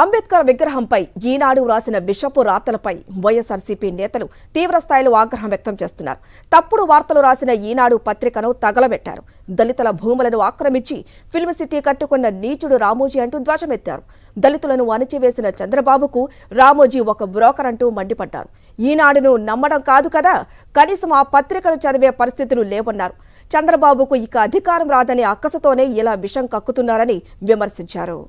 అంబేద్కర్ విగ్రహంపై ఈనాడు రాసిన విషపు రాతలపై వైఎస్ఆర్సీపీ నేతలు తీవ్రస్థాయిలో ఆగ్రహం వ్యక్తం చేస్తున్నారు తప్పుడు వార్తలు రాసిన ఈనాడు పత్రికను తగలబెట్టారు దళితుల భూములను ఆక్రమించి ఫిల్మ్ సిటీ కట్టుకున్న నీచుడు రామోజీ అంటూ ధ్వజమెత్తారు దళితులను అణిచివేసిన చంద్రబాబుకు రామోజీ ఒక బ్రోకర్ అంటూ మండిపడ్డారు ఈనాడును నమ్మడం కాదు కదా కనీసం ఆ పత్రికను చదివే పరిస్థితులు లేవన్నారు చంద్రబాబుకు ఇక అధికారం రాదనే అక్కసతోనే ఇలా విషం కక్కుతున్నారని విమర్శించారు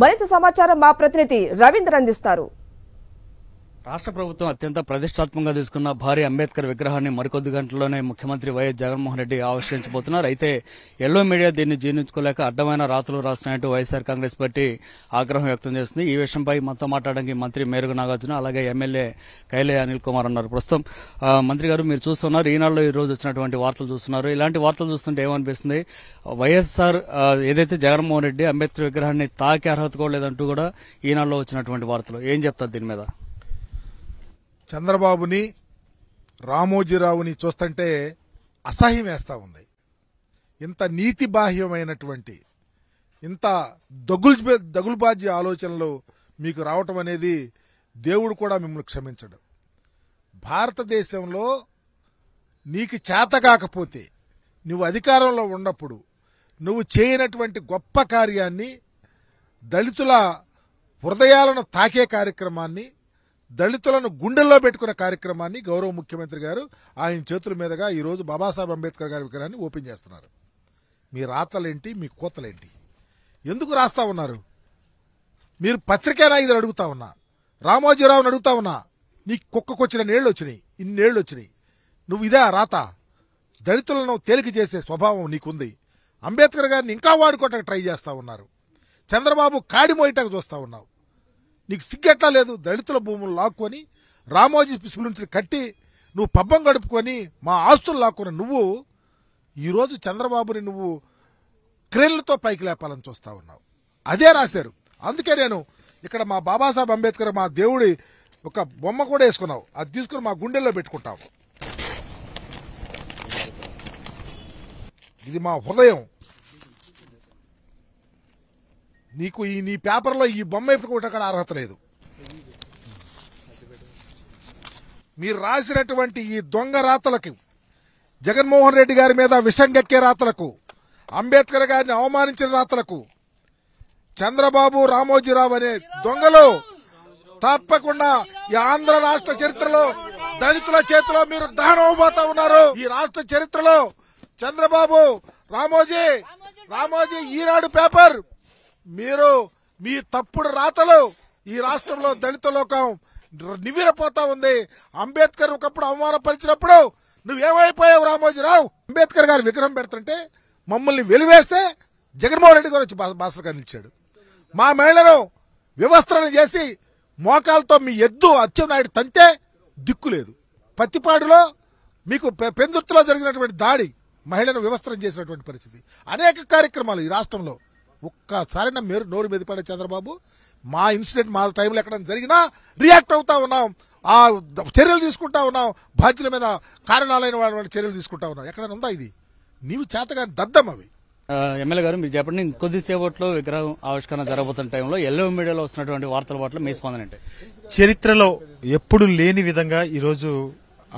మరింత సమాచారం మా ప్రతినిధి రవీంద్ర అందిస్తారు రాష్ట్ర ప్రభుత్వం అత్యంత ప్రతిష్టాత్మకంగా తీసుకున్న భారీ అంబేద్కర్ విగ్రహాన్ని మరికొద్ది గంటల్లోనే ముఖ్యమంత్రి వైఎస్ జగన్మోహన్ రెడ్డి ఆవిష్కరించబోతున్నారు అయితే ఎల్లో మీడియా దీన్ని జీర్ణించుకోలేక అడ్డమైన రాతలు రాస్తున్నాయంటూ వైఎస్ఆర్ కాంగ్రెస్ పార్టీ ఆగ్రహం వ్యక్తం చేస్తుంది ఈ విషయంపై మనతో మాట్లాడడానికి మంత్రి మేరుగు నాగార్జున అలాగే ఎమ్మెల్యే కైలే అనిల్ కుమార్ అన్నారు ప్రస్తుతం మంత్రి గారు మీరు చూస్తున్నారు ఈనాడులో ఈ రోజు వచ్చినటువంటి వార్తలు చూస్తున్నారు ఇలాంటి వార్తలు చూస్తుంటే ఏమనిపిస్తుంది వైఎస్ఆర్ ఏదైతే జగన్మోహన్ రెడ్డి అంబేద్కర్ విగ్రహాన్ని తాకే అర్హత కూడా లేదంటూ కూడా ఈనాడులో వచ్చినటువంటి వార్తలు ఏం చెప్తారు దీని మీద చంద్రబాబుని రామోజీరావుని చూస్తుంటే అసహ్యం వేస్తూ ఉంది ఇంత నీతి బాహ్యమైనటువంటి ఇంత దగులు దగులుబాజీ ఆలోచనలు మీకు రావటం అనేది దేవుడు కూడా మిమ్మల్ని క్షమించడు భారతదేశంలో నీకు చేత కాకపోతే నువ్వు అధికారంలో ఉన్నప్పుడు నువ్వు చేయనటువంటి గొప్ప కార్యాన్ని దళితుల హృదయాలను తాకే కార్యక్రమాన్ని దళితులను గుండెల్లో పెట్టుకున్న కార్యక్రమాన్ని గౌరవ ముఖ్యమంత్రి గారు ఆయన చేతుల మీదుగా ఈరోజు బాబాసాహెబ్ అంబేద్కర్ గారి విగ్రహాన్ని ఓపెన్ చేస్తున్నారు మీ రాతలేంటి మీ కోతలేంటి ఎందుకు రాస్తా ఉన్నారు మీరు పత్రికా నాయకులు అడుగుతా ఉన్నా రామోజీరావుని అడుగుతా ఉన్నా నీ కుక్కకొచ్చిన నేళ్లు వచ్చినాయి ఇన్నేళ్ళు వచ్చినాయి నువ్వు ఇదే రాత దళితులను తేలిక చేసే స్వభావం నీకుంది అంబేద్కర్ గారిని ఇంకా వాడుకోవటానికి ట్రై చేస్తా ఉన్నారు చంద్రబాబు కాడిమోయటానికి చూస్తూ ఉన్నావు నీకు సిగ్గెట్లా లేదు దళితుల భూములు లాక్కొని రామోజీ నుంచి కట్టి నువ్వు పబ్బం గడుపుకొని మా ఆస్తులు లాక్కుని నువ్వు ఈరోజు చంద్రబాబుని నువ్వు క్రేన్లతో పైకి లేపాలని చూస్తా ఉన్నావు అదే రాశారు అందుకే నేను ఇక్కడ మా బాబాసాహెబ్ అంబేద్కర్ మా దేవుడి ఒక బొమ్మ కూడా వేసుకున్నావు అది తీసుకుని మా గుండెల్లో పెట్టుకుంటాము ఇది మా హృదయం నీకు ఈ నీ పేపర్లో ఈ బొమ్మ అక్కడ అర్హత లేదు మీరు రాసినటువంటి ఈ దొంగ రాతలకు జగన్మోహన్ రెడ్డి గారి మీద విషం గక్కే రాతలకు అంబేద్కర్ గారిని అవమానించిన రాతలకు చంద్రబాబు రామోజీరావు అనే దొంగలు తప్పకుండా ఈ ఆంధ్ర రాష్ట్ర చరిత్రలో దళితుల చేతిలో మీరు దహనవబోతా ఉన్నారు ఈ రాష్ట్ర చరిత్రలో చంద్రబాబు రామోజీ రామోజీ ఈనాడు పేపర్ మీరు మీ తప్పుడు రాతలు ఈ రాష్ట్రంలో దళిత లోకం నివిరపోతా ఉంది అంబేద్కర్ ఒకప్పుడు అవమానపరిచినప్పుడు నువ్వేమైపోయావు రామోజీరావు అంబేద్కర్ గారు విగ్రహం పెడుతుంటే మమ్మల్ని వెలివేస్తే జగన్మోహన్ రెడ్డి గారు వచ్చి భాస్కర్ గారు నిలిచాడు మా మహిళను వ్యవస్థలను చేసి మోకాలతో మీ ఎద్దు అచ్చెన్నాయుడు తంతే దిక్కులేదు పత్తిపాడులో మీకు పెందుర్తిలో జరిగినటువంటి దాడి మహిళను వివస్త్రం చేసినటువంటి పరిస్థితి అనేక కార్యక్రమాలు ఈ రాష్ట్రంలో ఒక్కసారి నా మీరు నోరు మీద పడే చంద్రబాబు మా ఇన్సిడెంట్ మా టైంలో ఎక్కడ జరిగినా రియాక్ట్ అవుతా ఉన్నాం ఆ చర్యలు తీసుకుంటా ఉన్నాం బాధ్యుల మీద కారణాలైన వాళ్ళ చర్యలు తీసుకుంటా ఉన్నాం ఎక్కడ ఉందా ఇది నీవు చేతగా దద్దం అవి ఎమ్మెల్యే గారు మీరు చెప్పండి కొద్దిసేపట్లో విగ్రహం ఆవిష్కరణ జరగబోతున్న టైంలో ఎల్లో మీడియాలో వస్తున్నటువంటి వార్తల పట్ల మీ స్పందన చరిత్రలో ఎప్పుడు లేని విధంగా ఈరోజు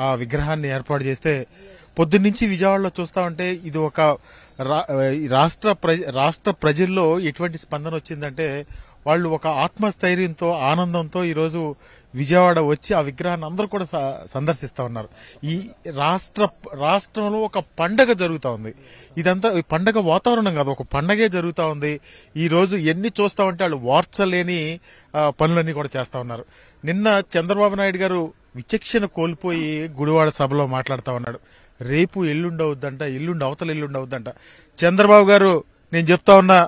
ఆ విగ్రహాన్ని ఏర్పాటు చేస్తే పొద్దున్నీ విజయవాడలో చూస్తా ఉంటే ఇది ఒక రాష్ట్ర రాష్ట్ర ప్రజల్లో ఎటువంటి స్పందన వచ్చిందంటే వాళ్ళు ఒక ఆత్మస్థైర్యంతో ఆనందంతో ఈరోజు విజయవాడ వచ్చి ఆ విగ్రహాన్ని అందరూ కూడా సందర్శిస్తూ ఉన్నారు ఈ రాష్ట్ర రాష్ట్రంలో ఒక పండగ జరుగుతూ ఉంది ఇదంతా పండగ వాతావరణం కాదు ఒక పండగే జరుగుతూ ఉంది ఈరోజు ఎన్ని చూస్తామంటే వాళ్ళు వార్చలేని పనులన్నీ కూడా చేస్తూ ఉన్నారు నిన్న చంద్రబాబు నాయుడు గారు విచక్షణ కోల్పోయి గుడివాడ సభలో మాట్లాడుతూ ఉన్నాడు రేపు ఎల్లుండవుద్దంట ఎల్లుండి అవతల ఎల్లుండవద్దంట చంద్రబాబు గారు నేను చెప్తా ఉన్నా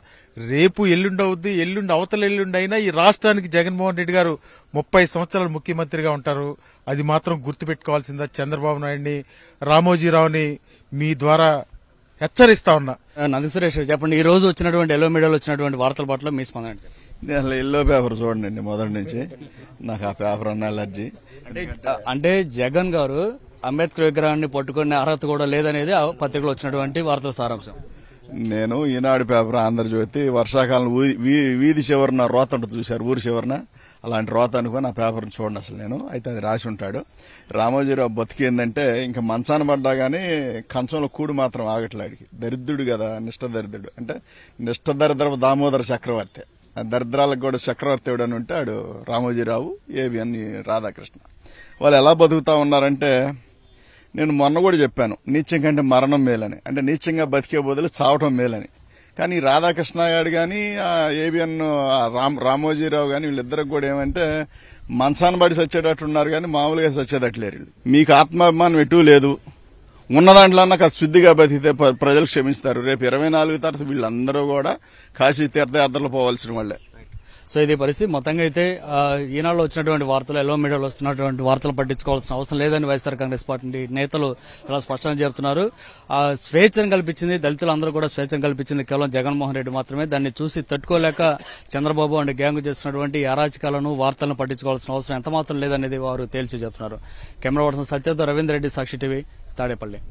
రేపు ఎల్లుండవుద్ది ఎల్లుండి అవతల ఎల్లుండి అయినా ఈ రాష్ట్రానికి జగన్మోహన్ రెడ్డి గారు ముప్పై సంవత్సరాలు ముఖ్యమంత్రిగా ఉంటారు అది మాత్రం గుర్తుపెట్టుకోవాల్సిందా చంద్రబాబు నాయుడిని రామోజీరావుని మీ ద్వారా హెచ్చరిస్తా ఉన్నా నంది సురేష్ చెప్పండి ఈ రోజు వచ్చినటువంటి ఎల్లో మీడియాలో వచ్చినటువంటి వార్తల పట్ల మీ స్పందన ఎల్లో పేపర్ చూడండి మొదటి నుంచి నాకు ఆ పేపర్ అన్న ఎలర్జీ అంటే అంటే జగన్ గారు అంబేద్కర్ విగ్రహాన్ని పట్టుకునే అర్హత కూడా లేదనేది ఆ పత్రికలో వచ్చినటువంటి వార్తల సారాంశం నేను ఈనాడు పేపర్ ఆంధ్రజ్యోతి వర్షాకాలం వీధి చివరన రోత ఉంటుంది చూశారు ఊరి చివరన అలాంటి రోత అనుకుని ఆ పేపర్ని చూడండి అసలు నేను అయితే అది రాసి ఉంటాడు రామోజీరావు బతికేందంటే ఇంకా మంచాన పడ్డా కానీ కంచంలో కూడు మాత్రం ఆగట్లాడికి దరిద్రుడు కదా నిష్ట దరిద్రుడు అంటే నిష్ట దరిద్ర దామోదర చక్రవర్తి దరిద్రాలకు కూడా చక్రవర్తి ఎవడని ఉంటాడు రామోజీరావు ఏబిఎన్ రాధాకృష్ణ వాళ్ళు ఎలా బతుకుతా ఉన్నారంటే నేను మొన్న కూడా చెప్పాను నీత్యం కంటే మరణం మేలని అంటే నీచ్యంగా బతికే బదులు చావటం మేలని కానీ రాధాకృష్ణ గారు కానీ ఏబిఎన్ రామ్ రామోజీరావు కానీ వీళ్ళిద్దరికి కూడా ఏమంటే మంచాన్ని పడి ఉన్నారు కానీ మామూలుగా చచ్చేటట్లేరు మీకు ఆత్మాభిమానం ఎటు లేదు ఉన్న దాంట్లోన్నా కాస్త శుద్ధిగా బతికితే ప్రజలు క్షమిస్తారు రేపు ఇరవై నాలుగు తర్వాత వీళ్ళందరూ కూడా కాశీ తీర్థయాత్రలు పోవాల్సిన వాళ్ళే సో ఇది పరిస్థితి మొత్తంగా అయితే ఈనాడు వచ్చినటువంటి వార్తలు ఎల్లో మీడియాలో వస్తున్నటువంటి వార్తలు పట్టించుకోవాల్సిన అవసరం లేదని వైఎస్ఆర్ కాంగ్రెస్ పార్టీ నేతలు చాలా స్పష్టంగా చెబుతున్నారు స్వేచ్ఛను కల్పించింది దళితులందరూ కూడా స్వేచ్ఛను కల్పించింది కేవలం జగన్మోహన్ రెడ్డి మాత్రమే దాన్ని చూసి తట్టుకోలేక చంద్రబాబు అండ్ గ్యాంగ్ చేస్తున్నటువంటి అరాచకాలను వార్తలను పట్టించుకోవాల్సిన అవసరం ఎంతమాత్రం లేదనేది వారు తేల్చి చెబుతున్నారు కెమెరా పర్సన్ సత్యతో రవీందర్ రెడ్డి సాక్షి టీవీ తాడేపల్లి